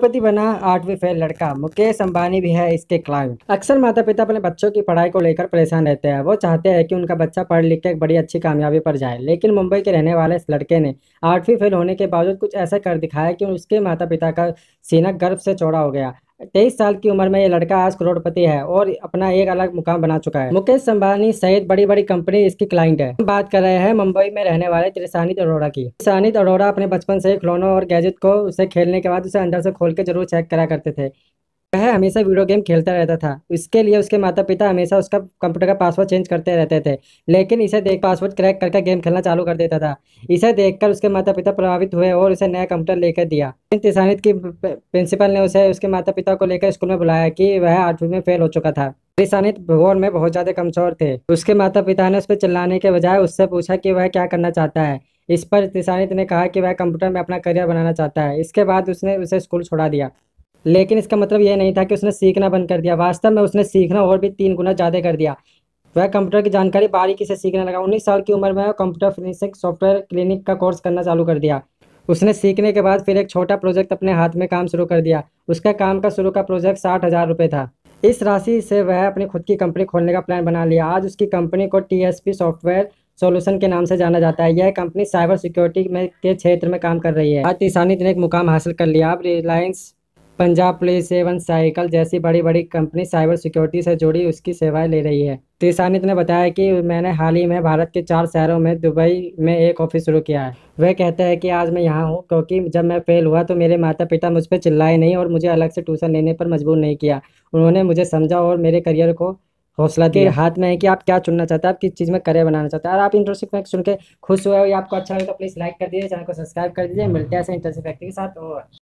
पति बना आठवीं फेल लड़का मुकेश अंबानी भी है इसके क्लाइंट अक्सर माता पिता अपने बच्चों की पढ़ाई को लेकर परेशान रहते हैं वो चाहते हैं कि उनका बच्चा पढ़ लिख के एक बड़ी अच्छी कामयाबी पर जाए लेकिन मुंबई के रहने वाले इस लड़के ने आठवीं फेल होने के बावजूद कुछ ऐसा कर दिखाया कि उसके माता पिता का सीना गर्व से चौड़ा हो गया तेईस साल की उम्र में ये लड़का आज करोड़पति है और अपना एक अलग मुकाम बना चुका है मुकेश अंबानी सहित बड़ी बड़ी कंपनी इसकी क्लाइंट है हम बात कर रहे हैं मुंबई में रहने वाले त्रिसानित अरोड़ा की त्रिसानित अरोड़ा अपने बचपन से खिलौनों और गैजेट को उसे खेलने के बाद उसे अंदर से खोल के जरूर चेक करा करते थे वह हमेशा वीडियो गेम खेलता रहता था उसके लिए उसके माता पिता हमेशा उसका कंप्यूटर का पासवर्ड चेंज करते रहते थे लेकिन इसे देख पासवर्ड क्रैक करके गेम खेलना चालू कर देता था इसे देखकर उसके माता पिता प्रभावित हुए और उसे नया कंप्यूटर लेकर दिया तिसानित की प्रिंसिपल ने उसे उसके माता पिता को लेकर स्कूल में बुलाया कि वह आठवीं में फेल हो चुका था तिसानित भूगोल में बहुत ज़्यादा कमजोर थे उसके माता पिता ने उस पर चिल्लाने के बजाय उससे पूछा कि वह क्या करना चाहता है इस पर तिसानित ने कहा कि वह कंप्यूटर में अपना करियर बनाना चाहता है इसके बाद उसने उसे स्कूल छोड़ा दिया लेकिन इसका मतलब यह नहीं था कि उसने सीखना बंद कर दिया वास्तव में उसने सीखना और भी तीन गुना ज़्यादा कर दिया वह कंप्यूटर की जानकारी बारीकी से सीखने लगा उन्नीस साल की उम्र में कंप्यूटर फिनिशिंग सॉफ्टवेयर क्लिनिक का कोर्स करना चालू कर दिया उसने सीखने के बाद फिर एक छोटा प्रोजेक्ट अपने हाथ में काम शुरू कर दिया उसका काम का शुरू का प्रोजेक्ट साठ हज़ार रुपये था इस राशि से वह अपनी खुद की कंपनी खोलने का प्लान बना लिया आज उसकी कंपनी को टीएसपी सॉफ्टवेयर सॉल्यूशन के नाम से जाना जाता है यह कंपनी साइबर सिक्योरिटी में के क्षेत्र में काम कर रही है आज ईसानी ने एक मुकाम हासिल कर लिया अब रिलायंस पंजाब पुलिस एवं साइकिल जैसी बड़ी बड़ी कंपनी साइबर सिक्योरिटी से जुड़ी उसकी सेवाएं ले रही है तीसानित ने बताया कि मैंने हाल ही में भारत के चार शहरों में दुबई में एक ऑफिस शुरू किया है वह कहते हैं कि आज मैं यहाँ हूँ क्योंकि जब मैं फेल हुआ तो मेरे माता पिता मुझ पर चिल्लाए नहीं और मुझे अलग से ट्यूशन लेने पर मजबूर नहीं किया उन्होंने मुझे समझा और मेरे करियर को हौसला के हाथ में है कि आप क्या चुनना चाहते हैं आप किस चीज़ में करियर बनाना चाहते हैं और आप इंटर्नशिप फैक्ट सुन के खुश हुए हो या आपको अच्छा लगे तो प्लीज़ लाइक कर दीजिए चैनल को सब्सक्राइब कर दीजिए मिलते हैं ऐसे इंटर्नशिप फैक्ट के साथ और